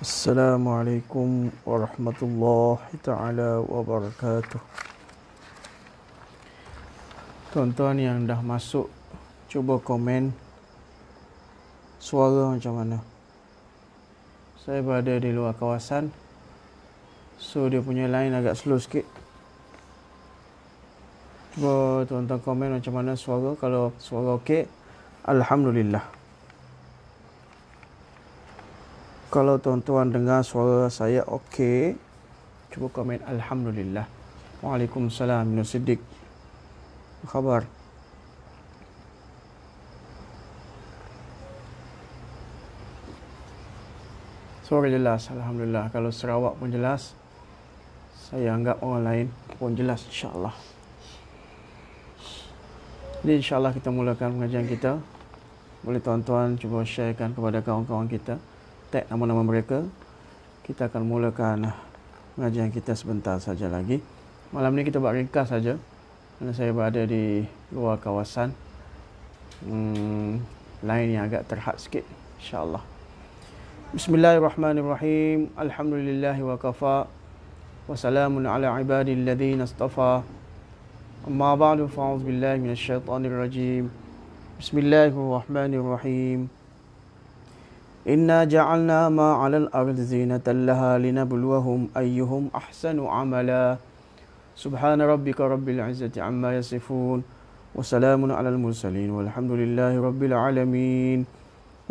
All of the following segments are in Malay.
Assalamualaikum warahmatullahi taala wabarakatuh. Tonton yang dah masuk Cuba komen Suara macam mana Saya berada di luar kawasan So dia punya line agak slow sikit Cuba tonton komen macam mana suara Kalau suara okey Alhamdulillah kalau tuan-tuan dengar suara saya okey, cuba komen Alhamdulillah. Waalaikumsalam, Nur Siddiq. Apa khabar? Suara jelas, Alhamdulillah. Kalau Sarawak pun jelas, saya anggap orang lain pun jelas, insyaAllah. Jadi insyaAllah kita mulakan pengajian kita. Boleh tuan-tuan cuba sharekan kepada kawan-kawan Kita tag nama-nama mereka. Kita akan mulakan pengajian kita sebentar saja lagi. Malam ni kita buat ringkas saja. Kerana saya berada di luar kawasan. Hmm, line yang agak terhad sikit. InsyaAllah. Bismillahirrahmanirrahim. Alhamdulillah wa kafa. Wassalamun ala ibadil ladhin astafa. Amma ba'du fa'udhu billahi minasyaitanirrajim. Bismillahirrahmanirrahim. إنا جعلنا ما على الأرض زينة لها لنبلوهم أيهم أحسن عملا سبحان ربك رب العزة عما يصفون وسلام على المرسلين والحمد لله رب العالمين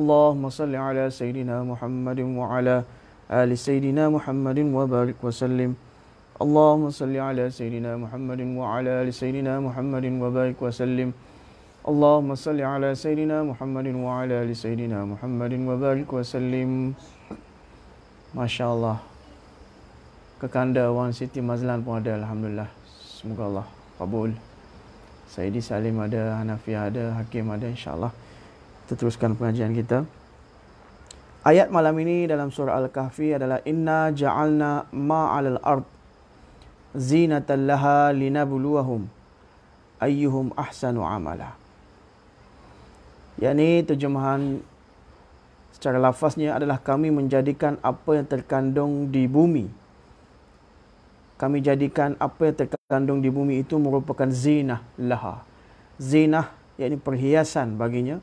اللهم صل على سيدنا محمد وعلى آل سيدنا محمد وبارك وسلم اللهم صل على سيدنا محمد وعلى آل سيدنا محمد وبارك وسلم اللهم صل على سيدنا محمد وعلى ال سيدنا محمد وبارك وسلم ما شاء الله Kekanda Wan Siti Mazlan pun ada Alhamdulillah Semoga Allah kabul Saidi Salim ada Hanafi ada Hakim ada InsyaAllah Kita teruskan pengajian kita Ayat malam ini dalam surah Al-Kahfi adalah Inna ja'alna ma ma'alal ard Zinatallaha linabuluahum Ayyuhum ahsanu amala. Yang ini terjemahan secara lafaznya adalah kami menjadikan apa yang terkandung di bumi kami jadikan apa yang terkandung di bumi itu merupakan zinah laha zinah yakni perhiasan baginya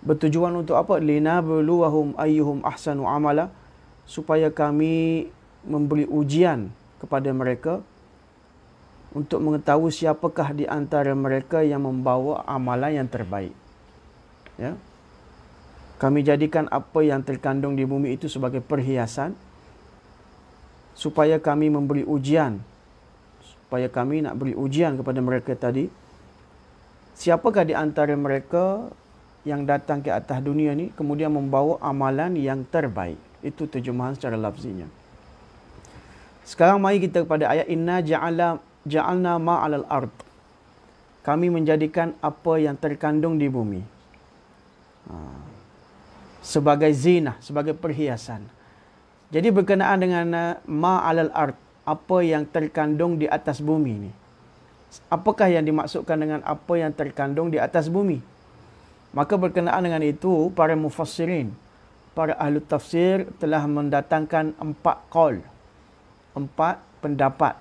bertujuan untuk apa Lina linabluwahum ayyuhum ahsanu amala supaya kami memberi ujian kepada mereka untuk mengetahui siapakah di antara mereka yang membawa amalan yang terbaik. Ya. Kami jadikan apa yang terkandung di bumi itu sebagai perhiasan supaya kami memberi ujian supaya kami nak beri ujian kepada mereka tadi. Siapakah di antara mereka yang datang ke atas dunia ni kemudian membawa amalan yang terbaik? Itu terjemahan secara lafzinya. Sekarang mari kita kepada ayat inna ja'ala ja'alna al ard. Kami menjadikan apa yang terkandung di bumi. Ha. Sebagai zinah, sebagai perhiasan. Jadi berkenaan dengan uh, al ard, apa yang terkandung di atas bumi ini. Apakah yang dimaksudkan dengan apa yang terkandung di atas bumi? Maka berkenaan dengan itu, para mufassirin, para ahli tafsir telah mendatangkan empat kol, empat pendapat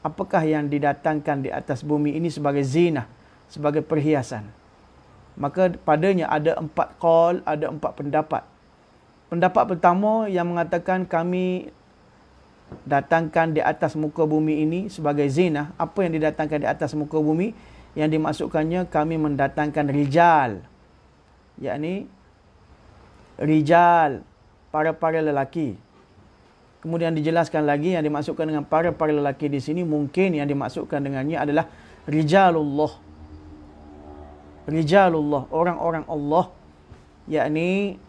apakah yang didatangkan di atas bumi ini sebagai zina, sebagai perhiasan. Maka padanya ada empat kol, ada empat pendapat. Pendapat pertama yang mengatakan kami datangkan di atas muka bumi ini sebagai zina. apa yang didatangkan di atas muka bumi, yang dimaksudkannya kami mendatangkan rijal, yakni rijal, para-para lelaki. Kemudian dijelaskan lagi yang dimasukkan dengan para-para lelaki di sini mungkin yang dimasukkan dengannya adalah rijalullah. Rijalullah, orang-orang Allah yakni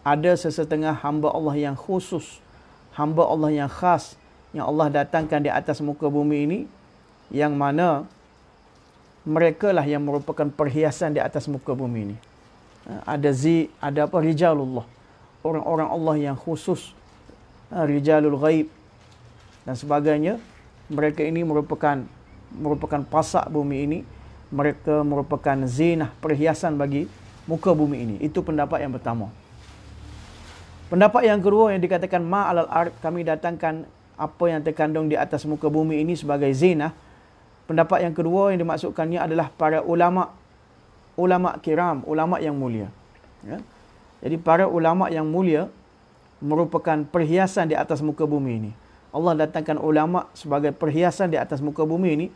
ada sesetengah hamba Allah yang khusus, hamba Allah yang khas yang Allah datangkan di atas muka bumi ini yang mana mereka lah yang merupakan perhiasan di atas muka bumi ini. Ha, ada zi, ada apa? Rijalullah. Orang-orang Allah yang khusus. Ah, rijalul ghaib dan sebagainya mereka ini merupakan merupakan pasak bumi ini mereka merupakan zinah perhiasan bagi muka bumi ini itu pendapat yang pertama pendapat yang kedua yang dikatakan ma alal arq kami datangkan apa yang terkandung di atas muka bumi ini sebagai zinah pendapat yang kedua yang dimaksudkannya adalah para ulama ulama kiram ulama yang mulia ya jadi para ulama yang mulia merupakan perhiasan di atas muka bumi ini. Allah datangkan ulama sebagai perhiasan di atas muka bumi ini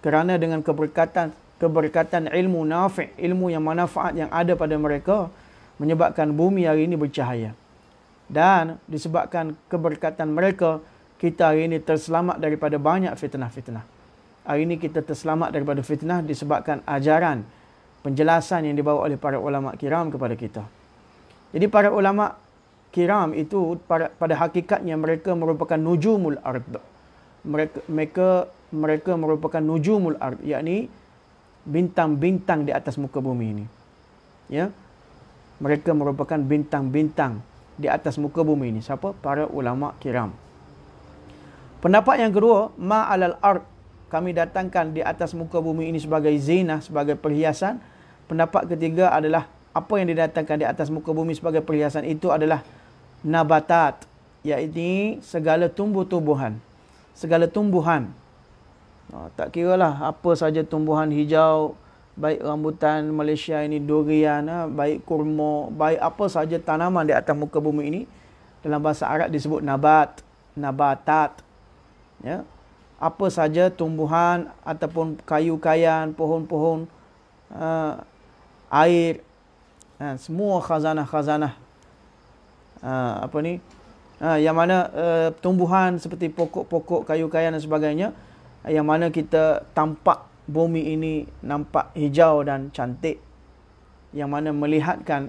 kerana dengan keberkatan keberkatan ilmu nafi' ilmu yang manfaat yang ada pada mereka menyebabkan bumi hari ini bercahaya. Dan disebabkan keberkatan mereka kita hari ini terselamat daripada banyak fitnah-fitnah. Hari ini kita terselamat daripada fitnah disebabkan ajaran penjelasan yang dibawa oleh para ulama kiram kepada kita. Jadi para ulama kiram itu pada, pada hakikatnya mereka merupakan nujumul ard. Mereka, mereka mereka merupakan nujumul ard, yakni bintang-bintang di atas muka bumi ini. Ya. Mereka merupakan bintang-bintang di atas muka bumi ini. Siapa? Para ulama kiram. Pendapat yang kedua, ma alal ard kami datangkan di atas muka bumi ini sebagai zinah, sebagai perhiasan. Pendapat ketiga adalah apa yang didatangkan di atas muka bumi sebagai perhiasan itu adalah nabatat iaitu segala tumbuh-tumbuhan segala tumbuhan oh, tak kiralah apa saja tumbuhan hijau baik rambutan Malaysia ini durian ah, baik kurma baik apa saja tanaman di atas muka bumi ini dalam bahasa Arab disebut nabat nabatat ya apa saja tumbuhan ataupun kayu-kayan pohon-pohon uh, air uh, semua khazanah-khazanah Ha, apa ni ha, yang mana e, tumbuhan seperti pokok-pokok kayu-kayan dan sebagainya yang mana kita tampak bumi ini nampak hijau dan cantik yang mana melihatkan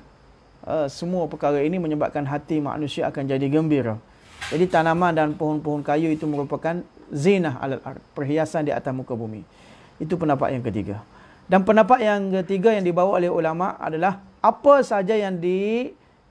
e, semua perkara ini menyebabkan hati manusia akan jadi gembira jadi tanaman dan pohon-pohon kayu itu merupakan zinah alal ard perhiasan di atas muka bumi itu pendapat yang ketiga dan pendapat yang ketiga yang dibawa oleh ulama adalah apa saja yang di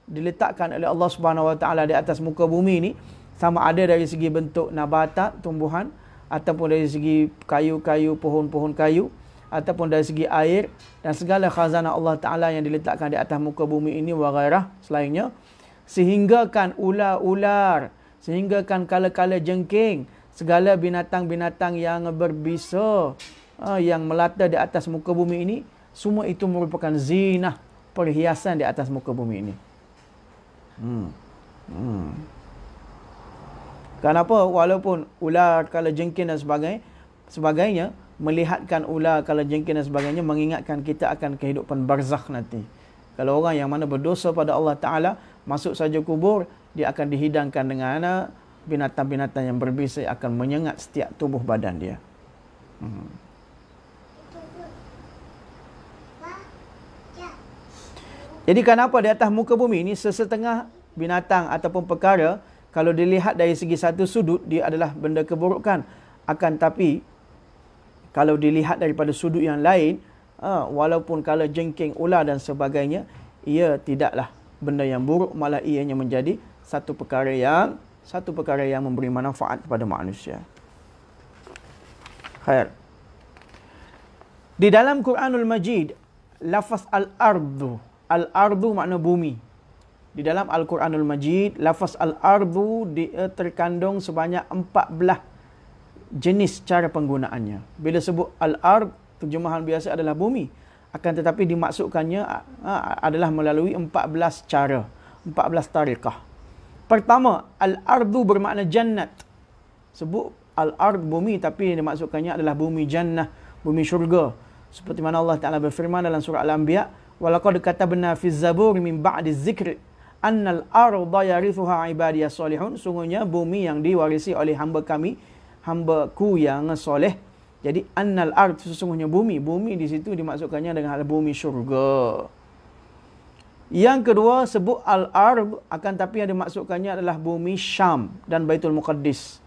diletakkan oleh Allah Subhanahu Wa Taala di atas muka bumi ini sama ada dari segi bentuk nabata tumbuhan ataupun dari segi kayu-kayu pohon-pohon kayu ataupun dari segi air dan segala khazanah Allah Taala yang diletakkan di atas muka bumi ini wagairah selainnya sehinggakan ular-ular sehinggakan kala-kala jengking segala binatang-binatang yang berbisa ah, yang melata di atas muka bumi ini semua itu merupakan zinah perhiasan di atas muka bumi ini. Hmm. Hmm. Kenapa walaupun ular kala jengkin dan sebagainya, sebagainya melihatkan ular kala jengkin dan sebagainya mengingatkan kita akan kehidupan barzakh nanti. Kalau orang yang mana berdosa pada Allah Taala masuk saja kubur dia akan dihidangkan dengan binatang-binatang yang berbisa akan menyengat setiap tubuh badan dia. Hmm. Jadi kenapa di atas muka bumi ini sesetengah binatang ataupun perkara kalau dilihat dari segi satu sudut dia adalah benda keburukan akan tapi kalau dilihat daripada sudut yang lain ha, walaupun kala jengking ular dan sebagainya ia tidaklah benda yang buruk malah ianya menjadi satu perkara yang satu perkara yang memberi manfaat kepada manusia. Khair. Di dalam Quranul Majid lafaz al-ardhu Al-Ardu makna bumi. Di dalam Al-Quranul Majid, lafaz Al-Ardu terkandung sebanyak 14 jenis cara penggunaannya. Bila sebut Al-Ard, terjemahan biasa adalah bumi. Akan tetapi dimaksudkannya ah, ah, adalah melalui 14 cara, 14 tarikah. Pertama, Al-Ardu bermakna jannat. Sebut Al-Ard bumi tapi yang dimaksudkannya adalah bumi jannah, bumi syurga. Seperti mana Allah Ta'ala berfirman dalam surah Al-Anbiya' Walaqad kata benar fi Zabur min ba'di zikr annal arda yarithuha ibadiy salihun sungguhnya bumi yang diwarisi oleh hamba kami hamba-ku yang soleh jadi annal ard sesungguhnya bumi bumi di situ dimaksudkannya dengan hal bumi syurga yang kedua sebut al ard akan tapi yang dimaksudkannya adalah bumi Syam dan Baitul Muqaddis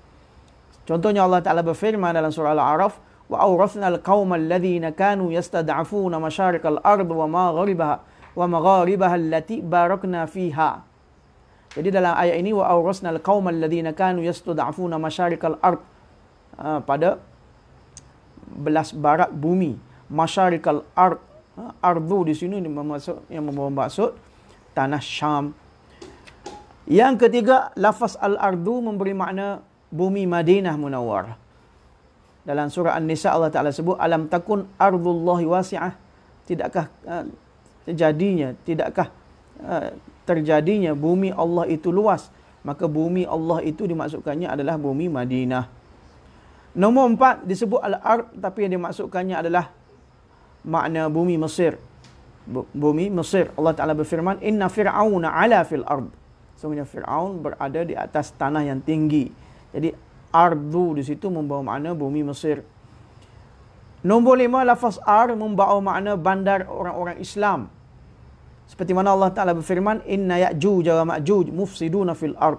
contohnya Allah Taala berfirman dalam surah Al-Araf وأورثنا القوم الذين كانوا يستضعفون مشارق الأرض وما ومغاربها ومغاربها التي باركنا فيها Jadi dalam ayat ini wa aurasna al-qaum alladziina kanu yastud'afuna masyariqal ard pada belas barat bumi masyariqal ard uh, ardu di sini bermaksud, yang membawa maksud tanah Syam. Yang ketiga lafaz al-ardu memberi makna bumi Madinah Munawwarah. dalam surah An-Nisa Allah Taala sebut alam takun ardullahi wasi'ah tidakkah eh, terjadinya uh, tidakkah uh, terjadinya bumi Allah itu luas maka bumi Allah itu dimaksudkannya adalah bumi Madinah Nomor empat disebut al-ard tapi yang dimaksudkannya adalah makna bumi Mesir bumi Mesir Allah Taala berfirman inna fir'auna ala fil ard sungguhnya Firaun berada di atas tanah yang tinggi jadi ardu di situ membawa makna bumi Mesir. Nombor lima, lafaz ar membawa makna bandar orang-orang Islam. Seperti mana Allah Ta'ala berfirman, Inna ya'juj wa ma'juj mufsiduna fil ar.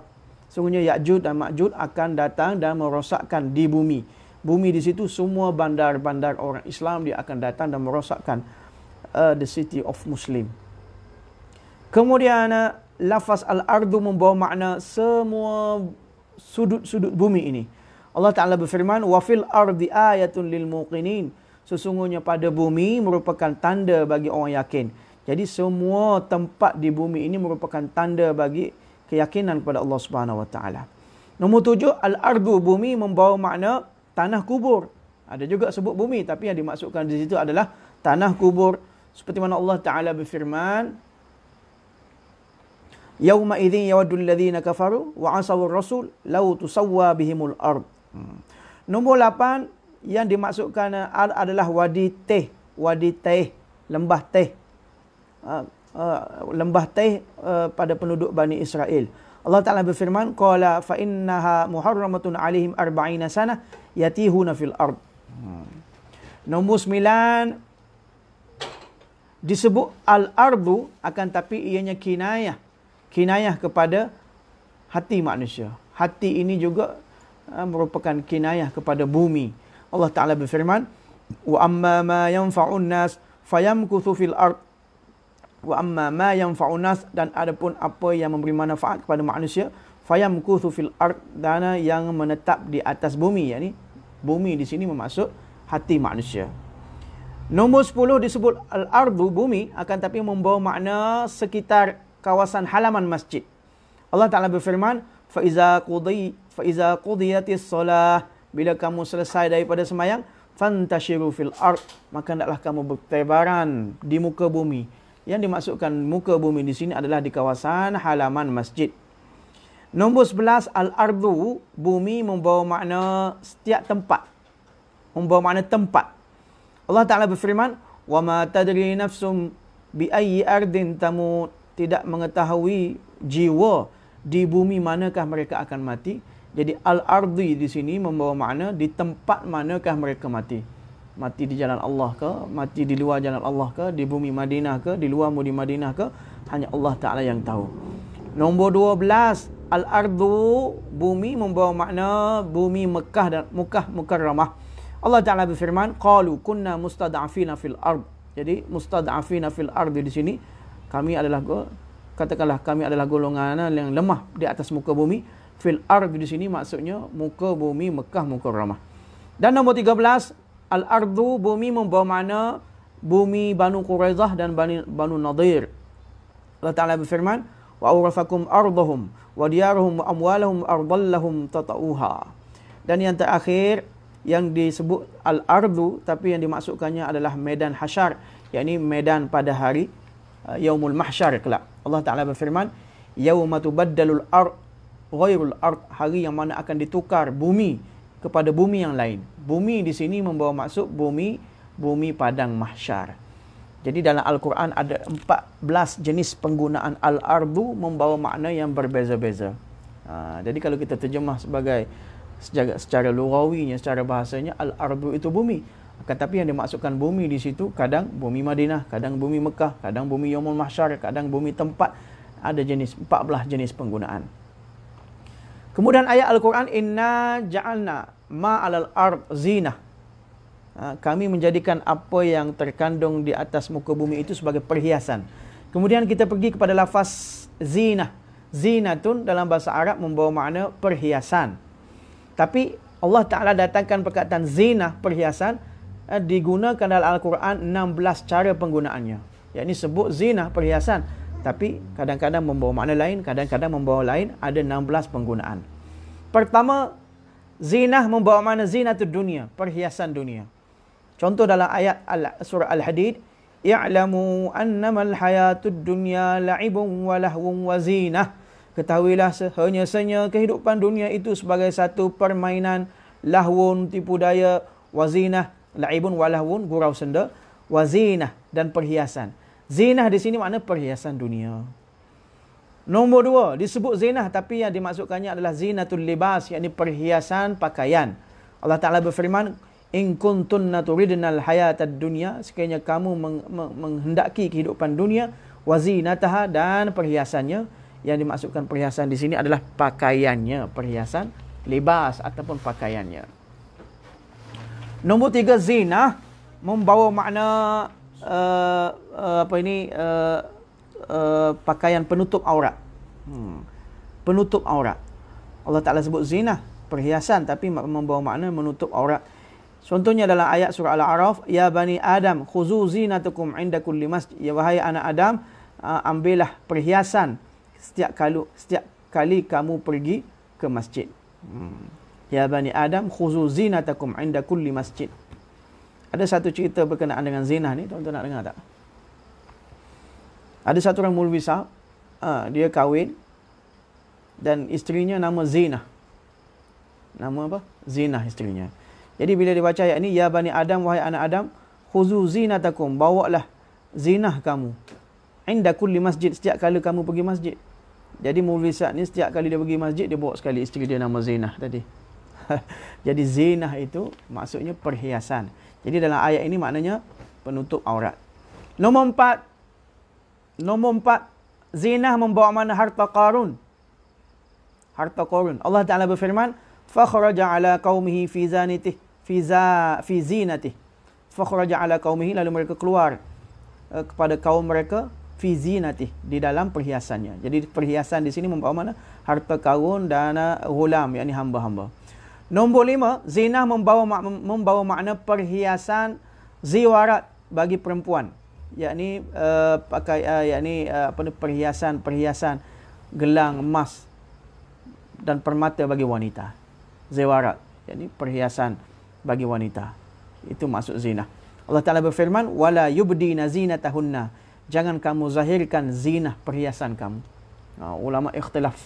Sungguhnya ya'juj dan ma'juj akan datang dan merosakkan di bumi. Bumi di situ semua bandar-bandar orang Islam dia akan datang dan merosakkan uh, the city of Muslim. Kemudian uh, lafaz al-ardu membawa makna semua sudut-sudut bumi ini. Allah Ta'ala berfirman, وَفِي الْأَرْضِ آيَةٌ لِلْمُقِنِينَ Sesungguhnya pada bumi merupakan tanda bagi orang yakin. Jadi semua tempat di bumi ini merupakan tanda bagi keyakinan kepada Allah Subhanahu Wa Taala. Nombor tujuh, al-ardu bumi membawa makna tanah kubur. Ada juga sebut bumi tapi yang dimaksudkan di situ adalah tanah kubur. Seperti mana Allah Ta'ala berfirman, Yawma idhin yawaddu alladhina kafaru wa asawur rasul law tusawwa bihimul ard. Nombor 8 yang dimaksudkan uh, adalah wadi teh, wadi teh, lembah teh. Uh, uh, lembah teh pada penduduk Bani Israel. Allah Taala berfirman qala fa innaha muharramatun alaihim 40 sana yatihuna fil ard. Nombor 9 disebut al-ardu akan tapi ianya kinayah kinayah kepada hati manusia. Hati ini juga eh, merupakan kinayah kepada bumi. Allah Taala berfirman, "Wa amma ma yanfa'un nas fayamkuthu fil ard." Wa amma ma yanfa'un nas dan adapun apa yang memberi manfaat kepada manusia, fayamkuthu fil ard dan yang menetap di atas bumi, Yani bumi di sini memasuk hati manusia. Nombor 10 disebut al-ardu bumi akan tapi membawa makna sekitar kawasan halaman masjid. Allah Taala berfirman, "Fa iza qudi fa iza qudiyatis bila kamu selesai daripada semayang, fantashiru fil ard, maka hendaklah kamu bertebaran di muka bumi." Yang dimaksudkan muka bumi di sini adalah di kawasan halaman masjid. Nombor 11 al-ardu bumi membawa makna setiap tempat. Membawa makna tempat. Allah Taala berfirman, "Wa ma tadri nafsum bi ayyi ardin tamut." tidak mengetahui jiwa di bumi manakah mereka akan mati. Jadi al-ardi di sini membawa makna di tempat manakah mereka mati. Mati di jalan Allah ke, mati di luar jalan Allah ke, di bumi Madinah ke, di luar bumi Madinah ke, hanya Allah Ta'ala yang tahu. Nombor 12, al-ardu bumi membawa makna bumi Mekah dan Mekah Mukarramah. Allah Ta'ala berfirman, Qalu kunna mustada'afina fil ard. Jadi mustada'afina fil ard di sini, kami adalah katakanlah kami adalah golongan ah, yang lemah di atas muka bumi fil ardh di sini maksudnya muka bumi Mekah muka ramah dan nombor 13 al ardu bumi membawa mana bumi Banu Quraizah dan Bani Banu Nadir Allah Taala berfirman wa awrafakum ardhahum wa diyarahum wa amwalahum ardallahum tatauha dan yang terakhir yang disebut al ardu tapi yang dimaksudkannya adalah medan hasyar yakni medan pada hari Uh, yaumul mahsyar kelak. Allah Taala berfirman, yauma tubaddalul ar ghairul ar, hari yang mana akan ditukar bumi kepada bumi yang lain. Bumi di sini membawa maksud bumi bumi padang mahsyar. Jadi dalam Al-Quran ada 14 jenis penggunaan Al-Ardu membawa makna yang berbeza-beza. Ha, jadi kalau kita terjemah sebagai secara, secara lugawinya, secara bahasanya, Al-Ardu itu bumi. Akan tapi yang dimaksudkan bumi di situ kadang bumi Madinah, kadang bumi Mekah, kadang bumi Yomul Mahsyar, kadang bumi tempat ada jenis 14 jenis penggunaan. Kemudian ayat Al-Quran Inna ja'alna ma alal ard zinah ha, kami menjadikan apa yang terkandung di atas muka bumi itu sebagai perhiasan. Kemudian kita pergi kepada lafaz zina, Zinatun dalam bahasa Arab membawa makna perhiasan. Tapi Allah Ta'ala datangkan perkataan zina perhiasan, Eh, digunakan dalam Al-Quran 16 cara penggunaannya. Yang ini sebut zina perhiasan. Tapi kadang-kadang membawa makna lain, kadang-kadang membawa lain, ada 16 penggunaan. Pertama, zina membawa makna zina itu dunia, perhiasan dunia. Contoh dalam ayat al surah Al-Hadid, Ya'lamu annama al-hayatud dunya la'ibun walahun lahwun wa zinah. Ketahuilah sehanya senya kehidupan dunia itu sebagai satu permainan lahwun tipu daya wa laibun walahun gurau senda wazinah dan perhiasan zinah di sini makna perhiasan dunia nombor dua, disebut zinah tapi yang dimaksudkannya adalah zinatul libas yakni perhiasan pakaian Allah taala berfirman in kuntunna turidnal hayatad dunya sekiranya kamu meng, meng, menghendaki kehidupan dunia wazinataha dan perhiasannya yang dimaksudkan perhiasan di sini adalah pakaiannya perhiasan libas ataupun pakaiannya Nombor tiga zina ah. membawa makna uh, uh, apa ini uh, uh, pakaian penutup aurat. Hmm. Penutup aurat. Allah Taala sebut zina ah. perhiasan tapi membawa makna menutup aurat. Contohnya dalam ayat surah Al-Araf, ya bani Adam khuzu zinatukum inda kulli masjid. Ya wahai anak Adam, uh, ambillah perhiasan setiap kali setiap kali kamu pergi ke masjid. Hmm. Ya Bani Adam khuzu zinatakum inda kulli masjid. Ada satu cerita berkenaan dengan zina ni, tuan-tuan nak dengar tak? Ada satu orang mulwi sahab, uh, dia kahwin dan isterinya nama Zina. Nama apa? Zina isterinya. Jadi bila dia baca ayat ni, Ya Bani Adam, wahai anak Adam, khuzu zinatakum, bawalah zina kamu. Inda kulli masjid, setiap kali kamu pergi masjid. Jadi mulwi sahab ni setiap kali dia pergi masjid, dia bawa sekali isteri dia nama Zina tadi. Jadi zina itu maksudnya perhiasan. Jadi dalam ayat ini maknanya penutup aurat. Nomor empat. nomor empat. zina membawa mana harta karun. Harta karun. Allah Ta'ala berfirman. Fakhraja ala qawmihi fi zanitih. Fi, za, fi zinatih. Fakhraja ala qawmihi. Lalu mereka keluar uh, kepada kaum mereka. Fi zinatih. Di dalam perhiasannya. Jadi perhiasan di sini membawa mana? Harta karun dan uh, eh, hulam. Yang ini hamba-hamba. Nombor lima, zina membawa membawa makna perhiasan ziwarat bagi perempuan. Yakni uh, pakai uh, yakni uh, apa ni perhiasan-perhiasan gelang emas dan permata bagi wanita. Ziwarat, yakni perhiasan bagi wanita. Itu maksud zina. Allah Taala berfirman wala yubdina zinatahunna. Jangan kamu zahirkan zina perhiasan kamu. Uh, ulama ikhtilaf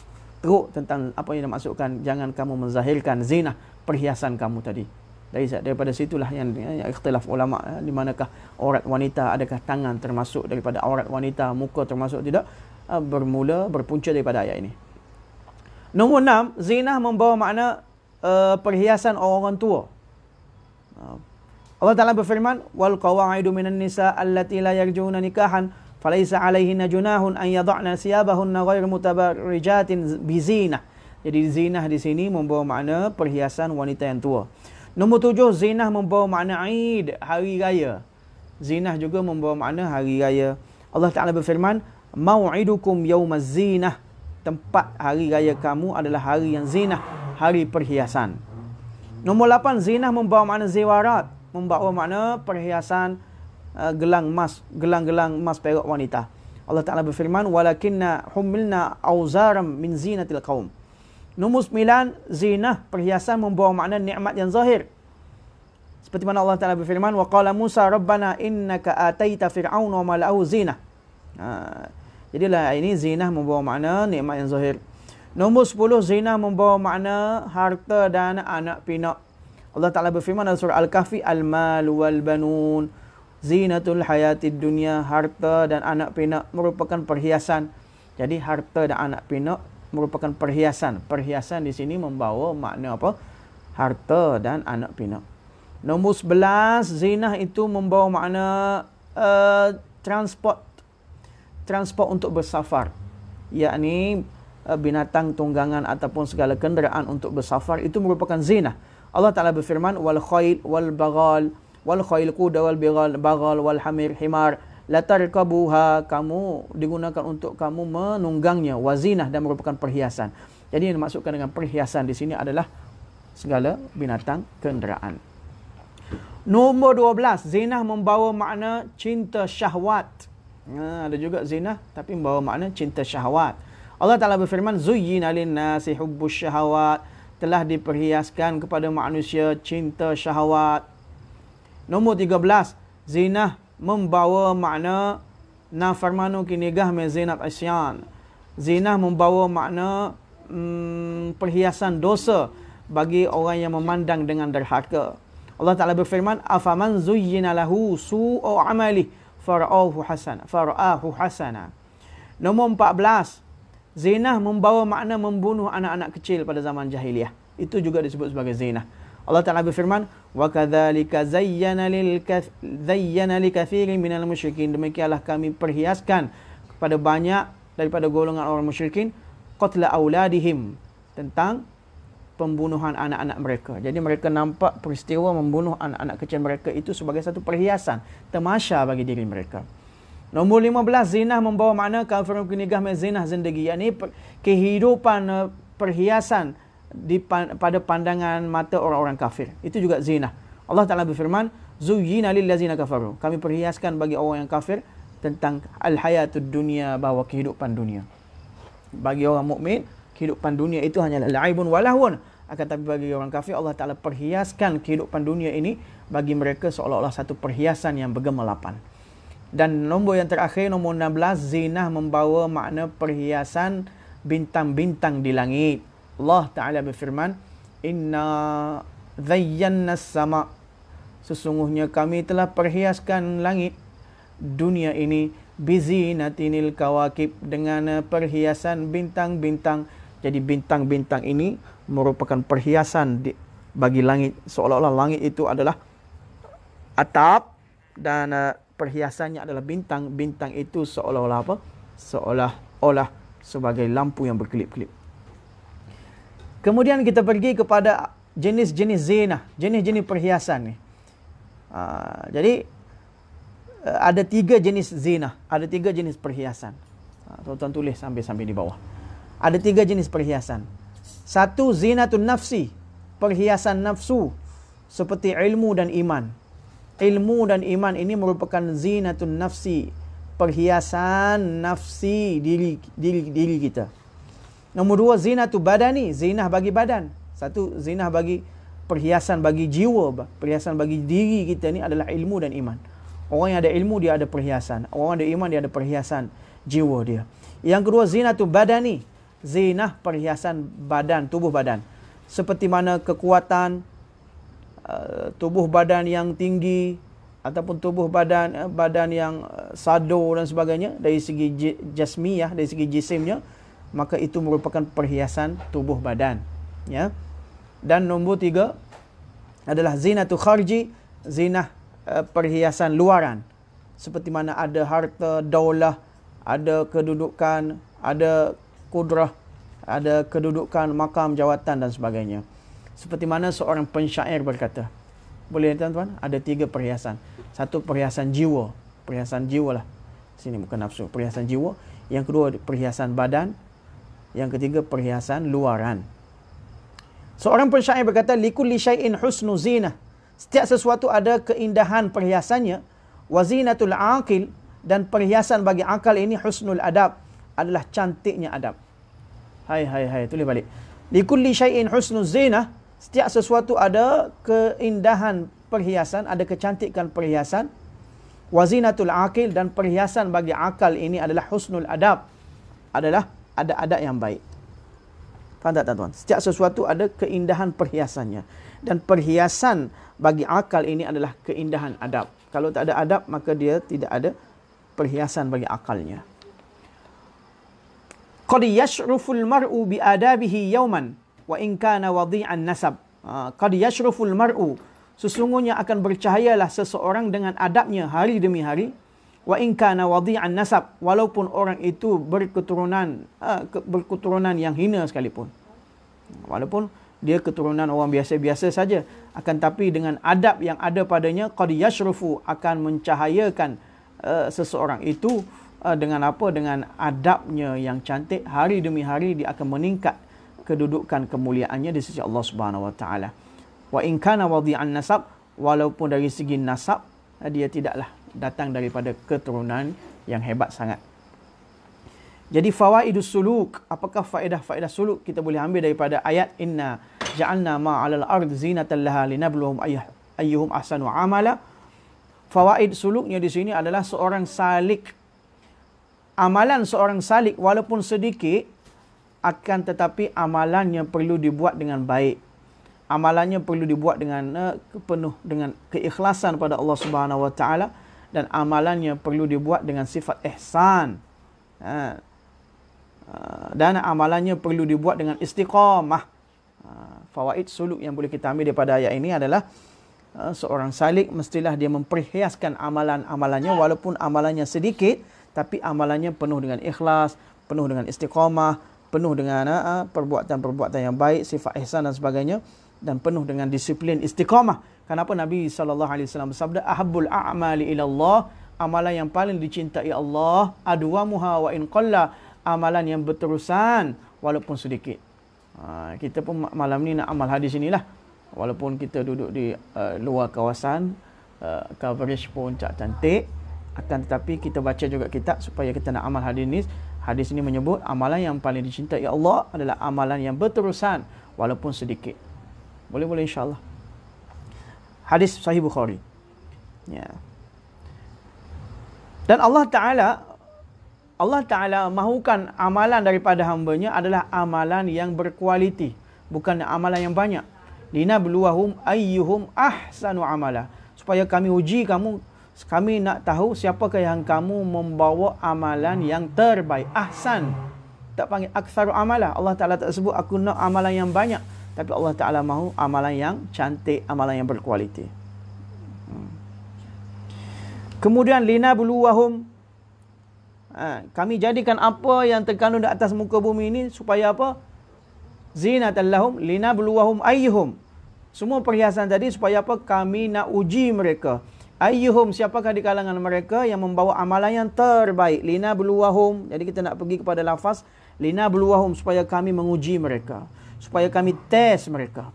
teruk tentang apa yang dimaksudkan jangan kamu menzahirkan zina perhiasan kamu tadi. Dari daripada situlah yang, ya, ikhtilaf ulama ya, di manakah aurat wanita adakah tangan termasuk daripada aurat wanita muka termasuk tidak ya, bermula berpunca daripada ayat ini. Nombor enam, zina membawa makna uh, perhiasan orang-orang tua. Allah Taala berfirman wal qawaidu minan nisa allati la yarjuna nikahan falaisa alaihinna junahun an yadhana siyabahunna ghairu mutabarrijatin bizinah jadi zinah di sini membawa makna perhiasan wanita yang tua nombor tujuh, zinah membawa makna aid hari raya zinah juga membawa makna hari raya Allah taala berfirman mau'idukum yawmaz zinah tempat hari raya kamu adalah hari yang zinah hari perhiasan nombor lapan zinah membawa makna ziwarat membawa makna perhiasan Uh, gelang emas, gelang-gelang emas perak wanita. Allah Ta'ala berfirman, Walakinna humilna auzaram min zinatil qawm. Nombor sembilan, zinah, perhiasan membawa makna nikmat yang zahir. Seperti mana Allah Ta'ala berfirman, Wa qala Musa rabbana innaka ataita fir'aun wa mal'au zinah. Ha, lah ini zinah membawa makna nikmat yang zahir. Nomor sepuluh, zina membawa makna harta dan anak pinak. Allah Ta'ala berfirman dalam surah Al-Kahfi, Al-Mal wal-Banun. Al-Banun. Zinatul hayati dunia, harta dan anak pinak merupakan perhiasan. Jadi harta dan anak pinak merupakan perhiasan. Perhiasan di sini membawa makna apa? Harta dan anak pinak. Nombor sebelas, zinah itu membawa makna uh, transport. Transport untuk bersafar. Yakni uh, binatang, tunggangan ataupun segala kenderaan untuk bersafar itu merupakan zinah. Allah Ta'ala berfirman, wal khayl, wal bagal wal khail kuda wal bigal bagal wal hamir himar latar kabuha kamu digunakan untuk kamu menunggangnya wazinah dan merupakan perhiasan. Jadi yang dimaksudkan dengan perhiasan di sini adalah segala binatang kenderaan. Nombor 12, zinah membawa makna cinta syahwat. Ha, ada juga zinah tapi membawa makna cinta syahwat. Allah Taala berfirman zuyyina lin nasi syahwat telah diperhiaskan kepada manusia cinta syahwat Nombor 13, zinah membawa makna nafarmanu kinigah me zinat asyan. Zinah membawa makna hmm, perhiasan dosa bagi orang yang memandang dengan derhaka. Allah Taala berfirman, "Afaman zuyyina lahu su'u 'amali fara'ahu hasana." Fara'ahu hasana. Nombor 14, zinah membawa makna membunuh anak-anak kecil pada zaman jahiliah. Itu juga disebut sebagai zinah. Allah Ta'ala berfirman Wa وَكَذَلِكَ زَيَّنَ, لِلْكَث... زَيَّنَ لِكَثِيرٍ مِنَ الْمُشْرِكِينَ Demikianlah kami perhiaskan kepada banyak daripada golongan orang musyrikin قَتْلَ أَوْلَادِهِمْ Tentang pembunuhan anak-anak mereka. Jadi mereka nampak peristiwa membunuh anak-anak kecil mereka itu sebagai satu perhiasan, temasya bagi diri mereka. Nombor 15, Zina membawa makna kafirun kinigah mezinah zindagi. Ia ini kehidupan eh, perhiasan di pada pandangan mata orang-orang kafir. Itu juga zina. Allah Taala berfirman, "Zuyyina lillazina kafaru." Kami perhiaskan bagi orang yang kafir tentang al-hayatud dunya bahawa kehidupan dunia. Bagi orang mukmin, kehidupan dunia itu hanyalah laibun walahun. Akan tapi bagi orang kafir Allah Taala perhiaskan kehidupan dunia ini bagi mereka seolah-olah satu perhiasan yang bergemelapan. Dan nombor yang terakhir nombor 16 zina membawa makna perhiasan bintang-bintang di langit. Allah Ta'ala berfirman Inna zayyanna sama Sesungguhnya kami telah perhiaskan langit dunia ini natinil kawakib dengan perhiasan bintang-bintang Jadi bintang-bintang ini merupakan perhiasan di, bagi langit Seolah-olah langit itu adalah atap dan uh, perhiasannya adalah bintang. Bintang itu seolah-olah apa? Seolah-olah sebagai lampu yang berkelip-kelip. Kemudian kita pergi kepada jenis-jenis zina, jenis-jenis perhiasan ni. Ha, jadi eh, ada tiga jenis zina, ada tiga jenis perhiasan. Ah, tuan-tuan tulis sampai-sampai di bawah. Ada tiga jenis perhiasan. Satu zina tu nafsi, perhiasan nafsu seperti ilmu dan iman. Ilmu dan iman ini merupakan zinatun nafsi, perhiasan nafsi diri diri, diri kita. Nombor dua, zina tu badani. Zina bagi badan. Satu, zina bagi perhiasan bagi jiwa. Perhiasan bagi diri kita ni adalah ilmu dan iman. Orang yang ada ilmu, dia ada perhiasan. Orang yang ada iman, dia ada perhiasan jiwa dia. Yang kedua, zina tu badani. Zina perhiasan badan, tubuh badan. Seperti mana kekuatan uh, tubuh badan yang tinggi ataupun tubuh badan uh, badan yang uh, sado dan sebagainya dari segi jasmiah dari segi jisimnya maka itu merupakan perhiasan tubuh badan ya dan nombor tiga adalah zina tu kharji zinah eh, perhiasan luaran seperti mana ada harta daulah ada kedudukan ada kudrah ada kedudukan makam jawatan dan sebagainya seperti mana seorang pensyair berkata boleh ya, tuan-tuan ada tiga perhiasan satu perhiasan jiwa perhiasan jiwa lah sini bukan nafsu perhiasan jiwa yang kedua perhiasan badan yang ketiga perhiasan luaran. Seorang pensyair berkata likulli syai'in husnu zinah. Setiap sesuatu ada keindahan perhiasannya. Wa zinatul aqil dan perhiasan bagi akal ini husnul adab adalah cantiknya adab. Hai hai hai tulis balik. Likulli syai'in husnu zinah. Setiap sesuatu ada keindahan perhiasan, ada kecantikan perhiasan. Wazinatul aqil dan perhiasan bagi akal ini adalah husnul adab. Adalah ada adat yang baik. Faham tak tuan-tuan? Setiap sesuatu ada keindahan perhiasannya. Dan perhiasan bagi akal ini adalah keindahan adab. Kalau tak ada adab, maka dia tidak ada perhiasan bagi akalnya. Qad yashruful mar'u bi adabihi yawman wa in kana wadhi'an nasab. Ha, qad yashruful mar'u. Sesungguhnya akan bercahayalah seseorang dengan adabnya hari demi hari wa in kana wadi'an nasab walaupun orang itu berketurunan ha, berketurunan yang hina sekalipun walaupun dia keturunan orang biasa-biasa saja akan tapi dengan adab yang ada padanya qad yashrufu akan mencahayakan ha, seseorang itu ha, dengan apa dengan adabnya yang cantik hari demi hari dia akan meningkat kedudukan kemuliaannya di sisi Allah Subhanahu wa taala wa in kana wadi'an nasab walaupun dari segi nasab dia tidaklah datang daripada keturunan yang hebat sangat. Jadi fawaidus suluk, apakah faedah-faedah suluk kita boleh ambil daripada ayat inna ja'alna ma 'alal ard zinatan laha linabluhum ayyuhum ahsanu amala. Fawaid suluknya di sini adalah seorang salik. Amalan seorang salik walaupun sedikit akan tetapi amalannya perlu dibuat dengan baik. Amalannya perlu dibuat dengan uh, penuh dengan keikhlasan pada Allah Subhanahu wa taala dan amalannya perlu dibuat dengan sifat ihsan. Ha. Ha. Dan amalannya perlu dibuat dengan istiqamah. Ha. Fawaid suluk yang boleh kita ambil daripada ayat ini adalah seorang salik mestilah dia memperhiaskan amalan-amalannya walaupun amalannya sedikit tapi amalannya penuh dengan ikhlas, penuh dengan istiqamah, penuh dengan perbuatan-perbuatan yang baik, sifat ihsan dan sebagainya dan penuh dengan disiplin istiqamah. Kenapa Nabi sallallahu alaihi wasallam bersabda ahabbul a'mali ila Allah, amalan yang paling dicintai Allah, adwa muha wa in qalla, amalan yang berterusan walaupun sedikit. Ha, kita pun malam ni nak amal hadis inilah. Walaupun kita duduk di uh, luar kawasan, uh, coverage pun tak cantik, akan tetapi kita baca juga kitab supaya kita nak amal hadis ni. Hadis ini menyebut amalan yang paling dicintai Allah adalah amalan yang berterusan walaupun sedikit. Boleh-boleh insya-Allah hadis sahih Bukhari. Ya. Dan Allah Ta'ala Allah Ta'ala mahukan amalan daripada hambanya adalah amalan yang berkualiti. Bukan amalan yang banyak. Lina beluahum ayyuhum ahsanu amala. Supaya kami uji kamu. Kami nak tahu siapakah yang kamu membawa amalan yang terbaik. Ahsan. Tak panggil aksaru amala. Allah Ta'ala tak sebut aku nak amalan yang banyak. Tapi Allah Ta'ala mahu amalan yang cantik, amalan yang berkualiti. Hmm. Kemudian lina buluwahum. Ha, kami jadikan apa yang terkandung di atas muka bumi ini supaya apa? Zina Tallahum, lina buluwahum ayyuhum. Semua perhiasan tadi supaya apa? Kami nak uji mereka. Ayyuhum siapakah di kalangan mereka yang membawa amalan yang terbaik. Lina buluwahum. Jadi kita nak pergi kepada lafaz. Lina buluwahum supaya kami menguji mereka. Mereka supaya kami test mereka.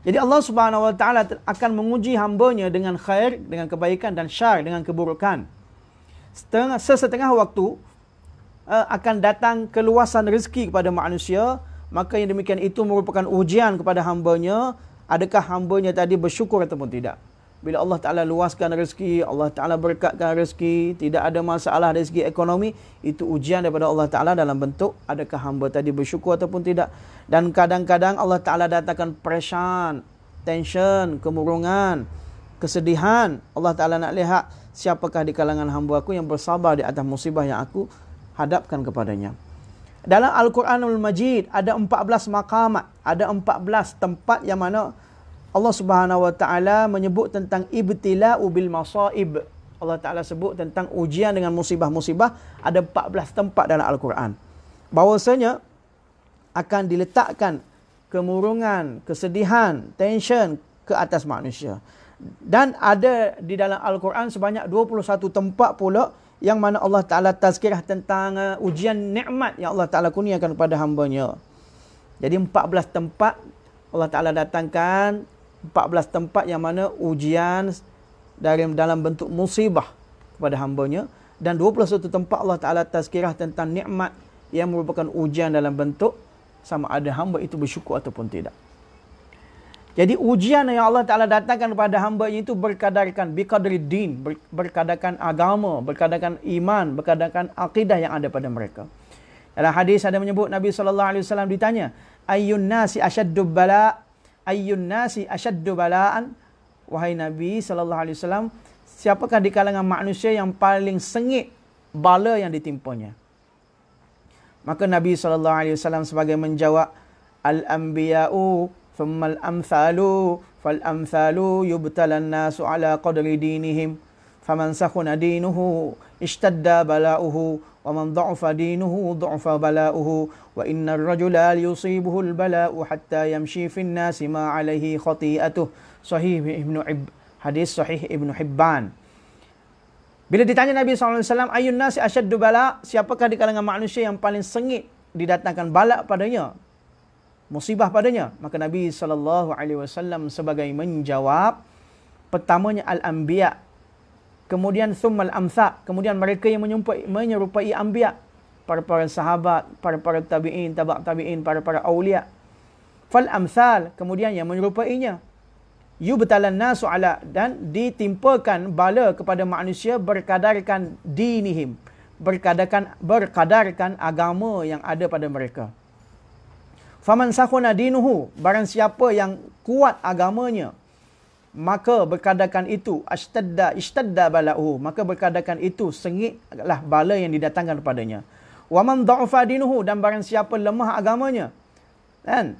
Jadi Allah Subhanahu Wa Taala akan menguji hambanya dengan khair, dengan kebaikan dan syar, dengan keburukan. Setengah, sesetengah waktu uh, akan datang keluasan rezeki kepada manusia. Maka yang demikian itu merupakan ujian kepada hambanya. Adakah hambanya tadi bersyukur ataupun tidak? Bila Allah Ta'ala luaskan rezeki, Allah Ta'ala berkatkan rezeki, tidak ada masalah dari segi ekonomi, itu ujian daripada Allah Ta'ala dalam bentuk adakah hamba tadi bersyukur ataupun tidak. Dan kadang-kadang Allah Ta'ala datangkan perasaan, tension, kemurungan, kesedihan. Allah Ta'ala nak lihat siapakah di kalangan hamba aku yang bersabar di atas musibah yang aku hadapkan kepadanya. Dalam Al-Quranul Majid ada 14 makamat, ada 14 tempat yang mana... Allah Subhanahu Wa Taala menyebut tentang ibtila'u bil masaib. Allah Taala sebut tentang ujian dengan musibah-musibah ada 14 tempat dalam Al-Quran. Bahwasanya akan diletakkan kemurungan, kesedihan, tension ke atas manusia. Dan ada di dalam Al-Quran sebanyak 21 tempat pula yang mana Allah Taala tazkirah tentang uh, ujian nikmat yang Allah Taala kurniakan kepada hamba-Nya. Jadi 14 tempat Allah Taala datangkan 14 tempat yang mana ujian dari dalam bentuk musibah kepada hambanya dan 21 tempat Allah Taala tazkirah tentang nikmat yang merupakan ujian dalam bentuk sama ada hamba itu bersyukur ataupun tidak. Jadi ujian yang Allah Taala datangkan kepada hamba itu berkadarkan biqadri din, berkadarkan agama, berkadarkan iman, berkadarkan akidah yang ada pada mereka. Dalam hadis ada menyebut Nabi sallallahu alaihi wasallam ditanya, ayyun nasi asyaddu bala' ayyun nasi ashaddu bala'an wahai nabi sallallahu alaihi wasallam siapakah di kalangan manusia yang paling sengit bala yang ditimpanya maka nabi sallallahu alaihi wasallam sebagai menjawab al anbiya'u thumma al amsalu fal amsalu yubtalan nasu ala qadri dinihim faman sakhuna dinuhu ishtadda bala'uhu ومن ضعف دينه ضعف بلاؤه وإن الرجل ليصيبه البلاء حتى يمشي في الناس ما عليه خطيئته Sahih Ibn عب حديث صحيح ابن حبان Bila ditanya Nabi SAW, Ayun nasi asyaddu bala, siapakah di kalangan manusia yang paling sengit didatangkan balak padanya? Musibah padanya? Maka Nabi SAW sebagai menjawab, pertamanya Al-Anbiya kemudian summal amsa kemudian mereka yang menyerupai, menyerupai ambia para para sahabat para para tabiin tabak tabiin para para aulia fal amsal kemudian yang menyerupainya yu betalan nasu ala dan ditimpakan bala kepada manusia berkadarkan dinihim berkadarkan berkadarkan agama yang ada pada mereka faman sakhuna dinuhu barang siapa yang kuat agamanya maka berkadakan itu ashtadda ishtadda bala'uhu maka berkadakan itu sengitlah bala yang didatangkan kepadanya wa man dha'afa dinuhu dan barang siapa lemah agamanya kan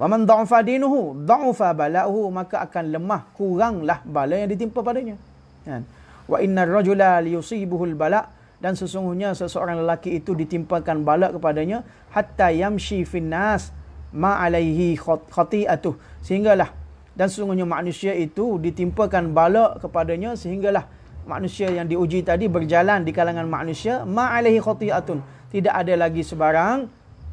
wa man dha'afa dinuhu dha'afa bala'uhu maka akan lemah kuranglah bala yang ditimpa padanya kan wa innar rajula liyusibuhul bala' dan sesungguhnya seseorang lelaki itu ditimpakan balak kepadanya hatta yamshi finnas ma alaihi khati'atuh sehinggalah dan sesungguhnya manusia itu ditimpakan bala kepadanya sehinggalah manusia yang diuji tadi berjalan di kalangan manusia ma alaihi khati'atun tidak ada lagi sebarang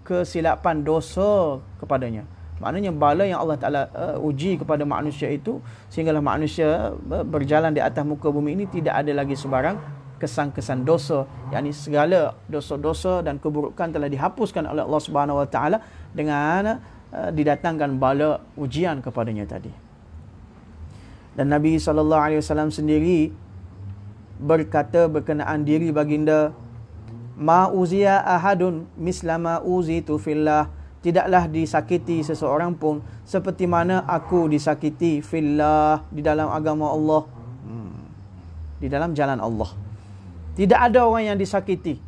kesilapan dosa kepadanya maknanya bala yang Allah Taala uh, uji kepada manusia itu sehinggalah manusia eh, berjalan di atas muka bumi ini tidak ada lagi sebarang kesan-kesan dosa yakni segala dosa-dosa dan keburukan telah dihapuskan oleh Allah Subhanahu wa taala dengan Uh, didatangkan bala ujian kepadanya tadi. Dan Nabi saw sendiri berkata berkenaan diri baginda ma uziya ahadun mislama uzi tu fillah tidaklah disakiti seseorang pun seperti mana aku disakiti fillah di dalam agama Allah hmm. di dalam jalan Allah tidak ada orang yang disakiti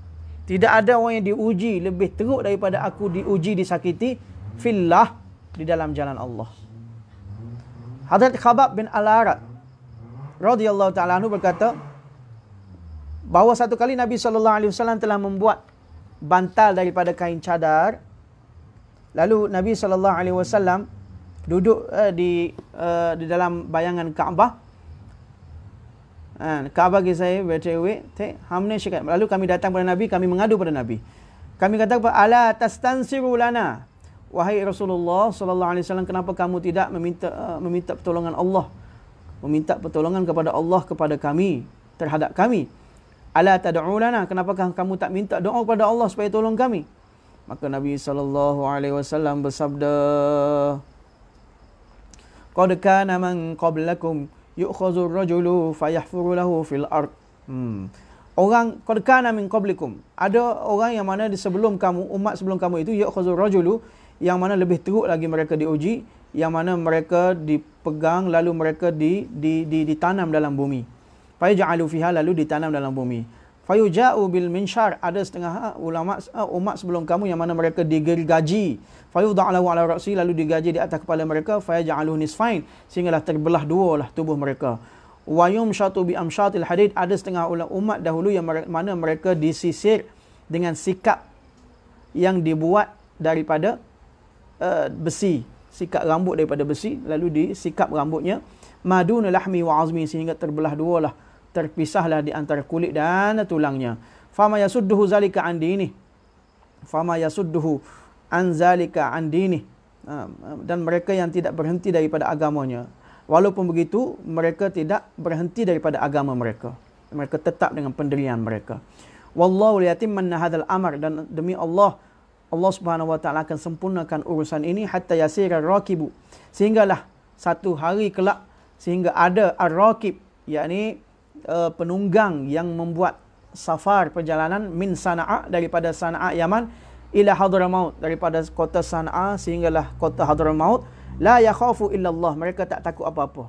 tidak ada orang yang diuji lebih teruk daripada aku diuji disakiti fillah di dalam jalan Allah. Hadrat Khabab bin Al-Arad radhiyallahu taala anhu berkata bahawa satu kali Nabi sallallahu alaihi wasallam telah membuat bantal daripada kain cadar lalu Nabi sallallahu alaihi wasallam duduk eh, di eh, di dalam bayangan Kaabah. Ah, Kaabah ke saya BTW, teh hamne Lalu kami datang kepada Nabi, kami mengadu kepada Nabi. Kami kata apa? Ala tastansiru lana wahai Rasulullah sallallahu alaihi wasallam kenapa kamu tidak meminta uh, meminta pertolongan Allah meminta pertolongan kepada Allah kepada kami terhadap kami ala tad'u lana kenapakah kamu tak minta doa kepada Allah supaya tolong kami maka Nabi sallallahu alaihi wasallam bersabda qad kana man qablakum yu'khadhu ar-rajulu fayahfuru lahu fil ard hmm. orang qad kana min qablikum ada orang yang mana di sebelum kamu umat sebelum kamu itu yu'khadhu rajulu yang mana lebih teruk lagi mereka diuji yang mana mereka dipegang lalu mereka di, di, di, ditanam dalam bumi fa ja'alu fiha lalu ditanam dalam bumi fa yuja'u bil minshar ada setengah ah, ulama ah, umat sebelum kamu yang mana mereka digergaji fa yud'alu ala ra'si lalu digaji di atas kepala mereka fa ja'alu nisfain sehinggalah terbelah dua lah tubuh mereka wa yumshatu bi amshatil hadid ada setengah ulama umat dahulu yang mana mereka disisir dengan sikap yang dibuat daripada Eh, besi sikat rambut daripada besi lalu disikap rambutnya madun lahmi wa azmi sehingga terbelah dua lah terpisahlah di antara kulit dan tulangnya fama yasudduhu zalika an dini fama yasudduhu an zalika an dini ah, dan mereka yang tidak berhenti daripada agamanya walaupun begitu mereka tidak berhenti daripada agama mereka mereka tetap dengan pendirian mereka wallahu yatimman hadzal amr dan demi Allah Allah Subhanahu Wa Taala akan sempurnakan urusan ini hatta yasira raqibu sehinggalah satu hari kelak sehingga ada ar-raqib yakni uh, penunggang yang membuat safar perjalanan min Sana'a daripada Sana'a Yaman ila Hadramaut daripada kota Sana'a sehinggalah kota Hadramaut la yakhafu illallah mereka tak takut apa-apa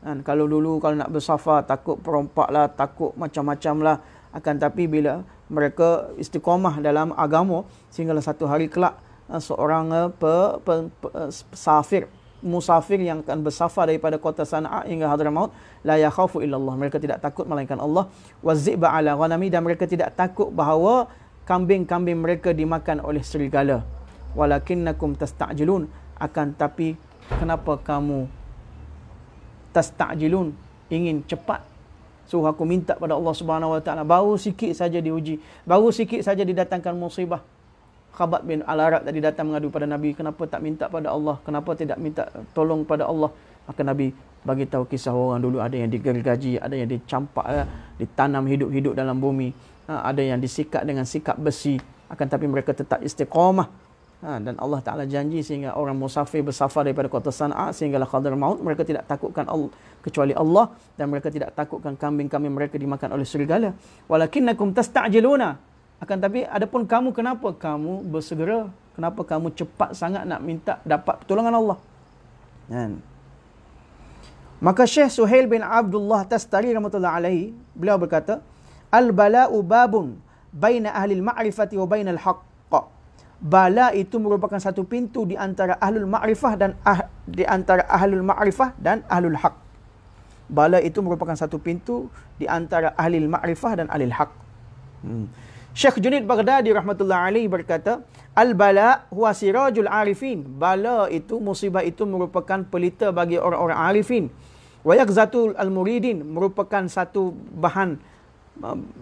kan kalau dulu kalau nak bersafar takut perompaklah takut macam-macamlah akan tapi bila mereka istiqomah dalam agama sehinggalah satu hari kelak eh, seorang eh, pe, pe, pe, pe, eh, safir musafir yang akan bersafar daripada kota Sana'a hingga Hadramaut la yakhafu illallah mereka tidak takut melainkan Allah wazib ala ghanami dan mereka tidak takut bahawa kambing-kambing mereka dimakan oleh serigala walakinnakum tastajilun akan tapi kenapa kamu tastajilun ingin cepat Suruh aku minta pada Allah Subhanahu Wa Taala. Baru sikit saja diuji. Baru sikit saja didatangkan musibah. Khabat bin Al-Arab tadi datang mengadu pada Nabi. Kenapa tak minta pada Allah? Kenapa tidak minta eh, tolong pada Allah? Maka Nabi bagi tahu kisah orang dulu. Ada yang digergaji, ada yang dicampak, eh, ditanam hidup-hidup dalam bumi. Eh, ada yang disikat dengan sikat besi. Akan tapi mereka tetap istiqamah Ha, dan Allah Ta'ala janji sehingga orang musafir bersafar daripada kota San'a sehingga sehinggalah khadar maut. Mereka tidak takutkan Allah, kecuali Allah. Dan mereka tidak takutkan kambing-kambing mereka dimakan oleh serigala. Walakinakum tasta'jiluna. Akan tapi, adapun kamu kenapa kamu bersegera? Kenapa kamu cepat sangat nak minta dapat pertolongan Allah? Dan. Maka Syekh Suhail bin Abdullah Tastari rahmatullah alaihi beliau berkata, Al-bala'u babun baina ahli al-ma'rifati wa baina al-haq bala itu merupakan satu pintu di antara ahlul ma'rifah dan ah, di antara ahlul ma'rifah dan ahlul haq. Bala itu merupakan satu pintu di antara ahlul ma'rifah dan ahlul haq. Hmm. Syekh Junid Baghdadi rahmatullah alaih berkata, Al-bala huwa sirajul arifin. Bala itu, musibah itu merupakan pelita bagi orang-orang arifin. Wayak zatul al-muridin merupakan satu bahan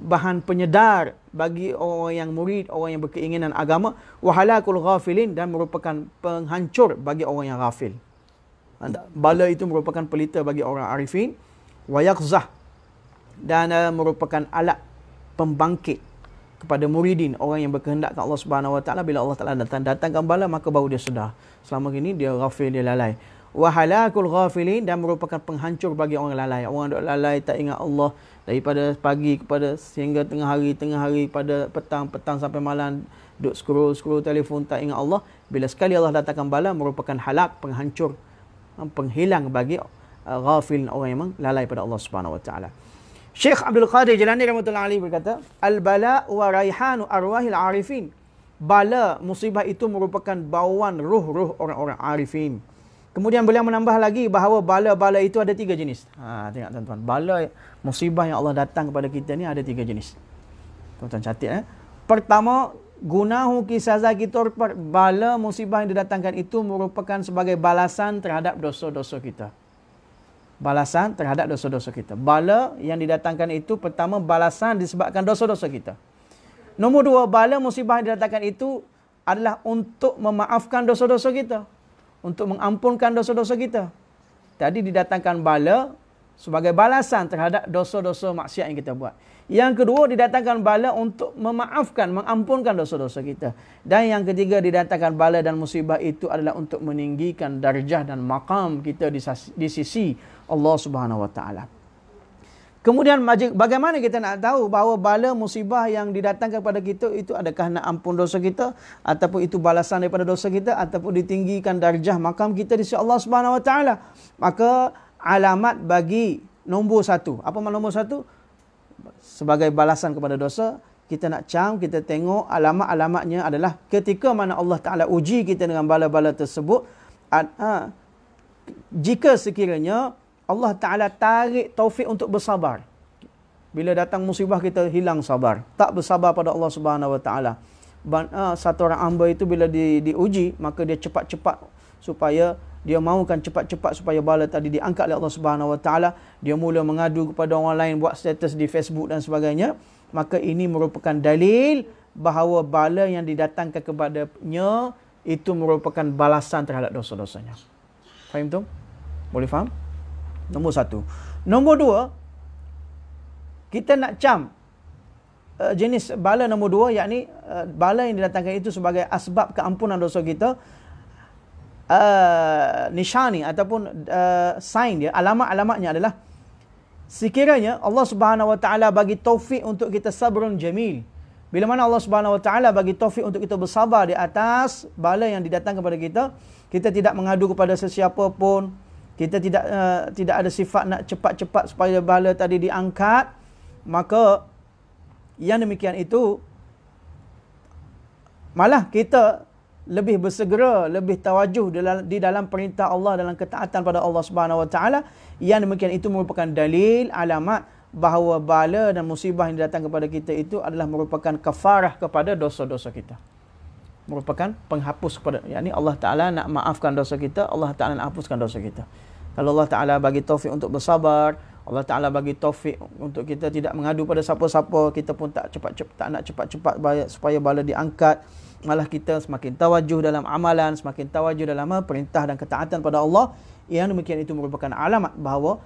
bahan penyedar bagi orang yang murid, orang yang berkeinginan agama. Wahalakul ghafilin dan merupakan penghancur bagi orang yang ghafil. Bala itu merupakan pelita bagi orang arifin. Wayakzah dan uh, merupakan alat pembangkit kepada muridin orang yang berkehendak ke Allah Subhanahu Wa Taala bila Allah Taala datang datangkan bala maka baru dia sudah. selama ini dia ghafil dia lalai wahalakul ghafilin dan merupakan penghancur bagi orang lalai orang dok lalai tak ingat Allah daripada pagi kepada sehingga tengah hari tengah hari pada petang petang sampai malam duk scroll scroll telefon tak ingat Allah bila sekali Allah datangkan bala merupakan halak penghancur eh, penghilang bagi uh, ghafil orang yang lalai pada Allah Subhanahu wa taala Syekh Abdul Qadir Jilani rahmatullahi alaihi berkata al bala wa raihanu arwahil arifin bala musibah itu merupakan bauan ruh-ruh orang-orang arifin Kemudian beliau menambah lagi bahawa bala-bala itu ada tiga jenis. Ha, tengok tuan-tuan. Bala musibah yang Allah datang kepada kita ni ada tiga jenis. Tuan-tuan catat eh. Pertama, gunahu kisaza per bala musibah yang didatangkan itu merupakan sebagai balasan terhadap dosa-dosa kita. Balasan terhadap dosa-dosa kita. Bala yang didatangkan itu pertama balasan disebabkan dosa-dosa kita. Nombor dua, bala musibah yang didatangkan itu adalah untuk memaafkan dosa-dosa kita untuk mengampunkan dosa-dosa kita. Tadi didatangkan bala sebagai balasan terhadap dosa-dosa maksiat yang kita buat. Yang kedua didatangkan bala untuk memaafkan, mengampunkan dosa-dosa kita. Dan yang ketiga didatangkan bala dan musibah itu adalah untuk meninggikan darjah dan makam kita di sisi Allah Subhanahu wa taala. Kemudian bagaimana kita nak tahu bahawa bala musibah yang didatangkan kepada kita itu adakah nak ampun dosa kita ataupun itu balasan daripada dosa kita ataupun ditinggikan darjah makam kita di sisi Allah Subhanahu Wa Taala. Maka alamat bagi nombor satu. Apa maksud nombor satu? Sebagai balasan kepada dosa, kita nak cam, kita tengok alamat-alamatnya adalah ketika mana Allah Ta'ala uji kita dengan bala-bala tersebut. Ha, jika sekiranya Allah Ta'ala tarik taufik untuk bersabar. Bila datang musibah kita hilang sabar. Tak bersabar pada Allah Subhanahu Wa Ta'ala. Ah, satu orang hamba itu bila di, diuji, maka dia cepat-cepat supaya dia mahukan cepat-cepat supaya bala tadi diangkat oleh Allah Subhanahu Wa Ta'ala. Dia mula mengadu kepada orang lain buat status di Facebook dan sebagainya. Maka ini merupakan dalil bahawa bala yang didatangkan kepadanya itu merupakan balasan terhadap dosa-dosanya. Faham tu? Boleh faham? Nombor satu. Nombor dua, kita nak cam uh, jenis bala nombor dua, yakni uh, bala yang didatangkan itu sebagai asbab keampunan dosa kita. Uh, nishani ataupun uh, sign dia, alamat-alamatnya adalah sekiranya Allah Subhanahu Wa Taala bagi taufik untuk kita sabrun jamil. Bila mana Allah Subhanahu Wa Taala bagi taufik untuk kita bersabar di atas bala yang didatangkan kepada kita, kita tidak mengadu kepada sesiapa pun, kita tidak uh, tidak ada sifat nak cepat-cepat supaya bala tadi diangkat maka yang demikian itu malah kita lebih bersegera lebih tawajuh dalam, di dalam perintah Allah dalam ketaatan pada Allah Subhanahu wa taala yang demikian itu merupakan dalil alamat bahawa bala dan musibah yang datang kepada kita itu adalah merupakan kafarah kepada dosa-dosa kita merupakan penghapus kepada yakni Allah taala nak maafkan dosa kita Allah taala nak hapuskan dosa kita kalau Allah Ta'ala bagi taufik untuk bersabar Allah Ta'ala bagi taufik untuk kita tidak mengadu pada siapa-siapa Kita pun tak cepat, cepat tak nak cepat-cepat supaya bala diangkat Malah kita semakin tawajuh dalam amalan Semakin tawajuh dalam perintah dan ketaatan pada Allah Yang demikian itu merupakan alamat bahawa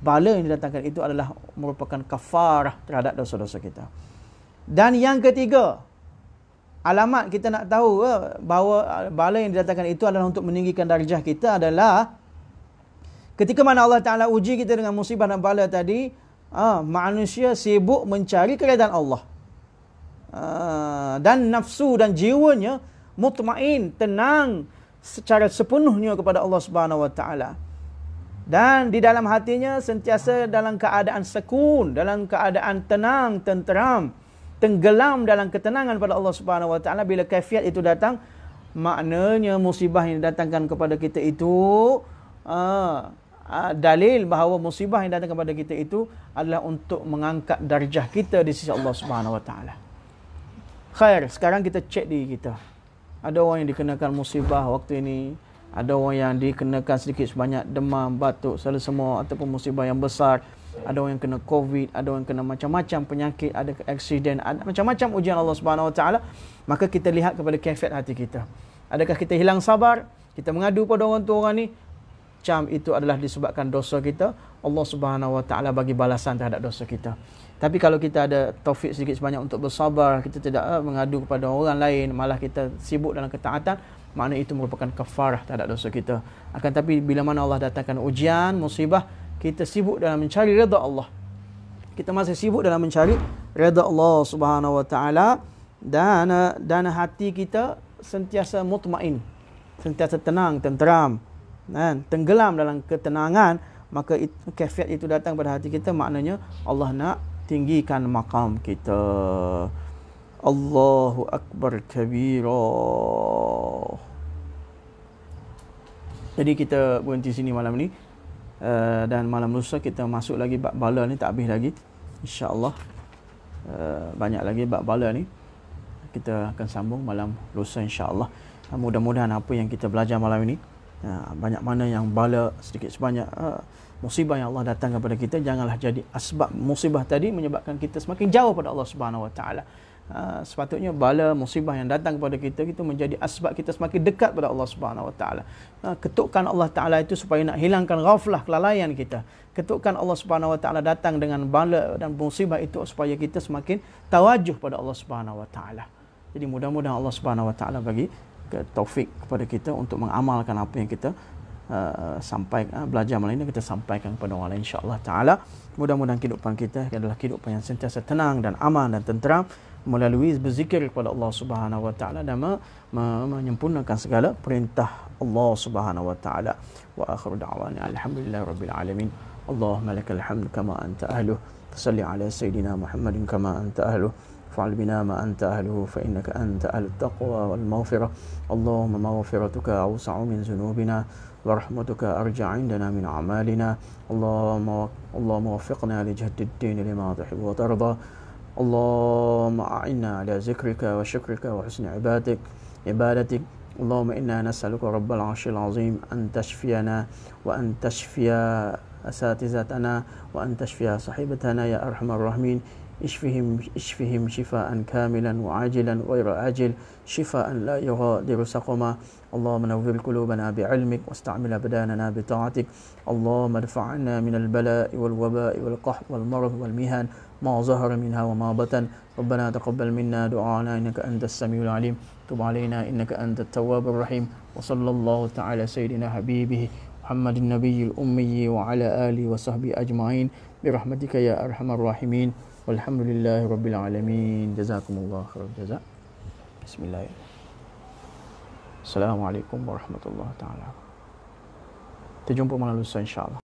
Bala yang didatangkan itu adalah merupakan kafarah terhadap dosa-dosa kita Dan yang ketiga Alamat kita nak tahu eh, bahawa eh, bala yang didatangkan itu adalah untuk meninggikan darjah kita adalah Ketika mana Allah Ta'ala uji kita dengan musibah dan bala tadi, uh, manusia sibuk mencari keredaan Allah. Uh, dan nafsu dan jiwanya mutmain, tenang secara sepenuhnya kepada Allah Subhanahu Wa Ta'ala. Dan di dalam hatinya sentiasa dalam keadaan sekun, dalam keadaan tenang, tenteram, tenggelam dalam ketenangan pada Allah Subhanahu Wa Ta'ala bila kafiat itu datang, maknanya musibah yang datangkan kepada kita itu uh, Ah, dalil bahawa musibah yang datang kepada kita itu adalah untuk mengangkat darjah kita di sisi Allah Subhanahu Wa Taala. Khair, sekarang kita cek diri kita. Ada orang yang dikenakan musibah waktu ini, ada orang yang dikenakan sedikit sebanyak demam, batuk, selalu semua ataupun musibah yang besar. Ada orang yang kena COVID, ada orang yang kena macam-macam penyakit, ada aksiden, ada macam-macam ujian Allah Subhanahu Wa Taala. Maka kita lihat kepada kefet hati kita. Adakah kita hilang sabar? Kita mengadu pada orang tua orang ni macam itu adalah disebabkan dosa kita, Allah Subhanahu Wa Taala bagi balasan terhadap dosa kita. Tapi kalau kita ada taufik sedikit sebanyak untuk bersabar, kita tidak eh, mengadu kepada orang lain, malah kita sibuk dalam ketaatan, Mana itu merupakan kafarah terhadap dosa kita. Akan tapi bila mana Allah datangkan ujian, musibah, kita sibuk dalam mencari redha Allah. Kita masih sibuk dalam mencari redha Allah Subhanahu Wa Taala dan eh, dan hati kita sentiasa mutmain, sentiasa tenang, tenteram kan, tenggelam dalam ketenangan maka it, kefiat itu datang pada hati kita maknanya Allah nak tinggikan makam kita Allahu akbar kabira jadi kita berhenti sini malam ni uh, dan malam lusa kita masuk lagi bab bala ni tak habis lagi insyaallah uh, banyak lagi bab bala ni kita akan sambung malam lusa insyaallah mudah-mudahan apa yang kita belajar malam ini ya, banyak mana yang bala sedikit sebanyak uh, musibah yang Allah datang kepada kita janganlah jadi asbab musibah tadi menyebabkan kita semakin jauh pada Allah Subhanahu Wa Taala. Ya, sepatutnya bala musibah yang datang kepada kita itu menjadi asbab kita semakin dekat pada Allah Subhanahu Wa Taala. Ya, ketukan Allah Taala itu supaya nak hilangkan ghaflah kelalaian kita. Ketukan Allah Subhanahu Wa Taala datang dengan bala dan musibah itu supaya kita semakin tawajuh pada Allah Subhanahu Wa Taala. Jadi mudah-mudahan Allah Subhanahu Wa Taala bagi ke taufik kepada kita untuk mengamalkan apa yang kita Uh, sampai uh, belajar malam ini kita sampaikan kepada orang lain insyaallah taala mudah-mudahan kehidupan kita adalah kehidupan yang sentiasa tenang dan aman dan tenteram melalui berzikir kepada Allah Subhanahu wa taala dan me- me- menyempurnakan segala perintah Allah Subhanahu wa taala wa akhiru da'wana alhamdulillah rabbil alamin Allahumma lakal hamd kama anta ahluh salli ala sayidina muhammadin kama anta ahluh فعل بنا ما أنت أهله فإنك أنت أهل التقوى والمغفرة اللهم مغفرتك أوسع من ذنوبنا ورحمتك أرجع عندنا من أعمالنا اللهم اللهم وفقنا لجهد الدين لما تحب وترضى اللهم أعنا على ذكرك وشكرك وحسن عبادتك عبادتك اللهم إنا نسألك رب العرش العظيم أن تشفينا وأن تشفي أساتذتنا وأن تشفي صاحبتنا يا أرحم الراحمين اشفهم اشفهم شفاء كاملا وعاجلا وغير عاجل شفاء لا يغادر سقما اللهم نوّر قلوبنا بعلمك واستعمل بداننا بطاعتك اللهم ادفع عنا من البلاء والوباء والقحط والمرض والمهن ما ظهر منها وما بطن ربنا تقبل منا دعانا إنك أنت السميع العليم تب علينا إنك أنت التواب الرحيم وصلى الله تعالى سيدنا حبيبه محمد النبي الأمي وعلى آله وصحبه أجمعين برحمتك يا أرحم الراحمين Walhamdulillahi Rabbil Alamin Jazakumullah Bismillah. jazak Assalamualaikum warahmatullahi taala. Kita jumpa malam lusa insyaAllah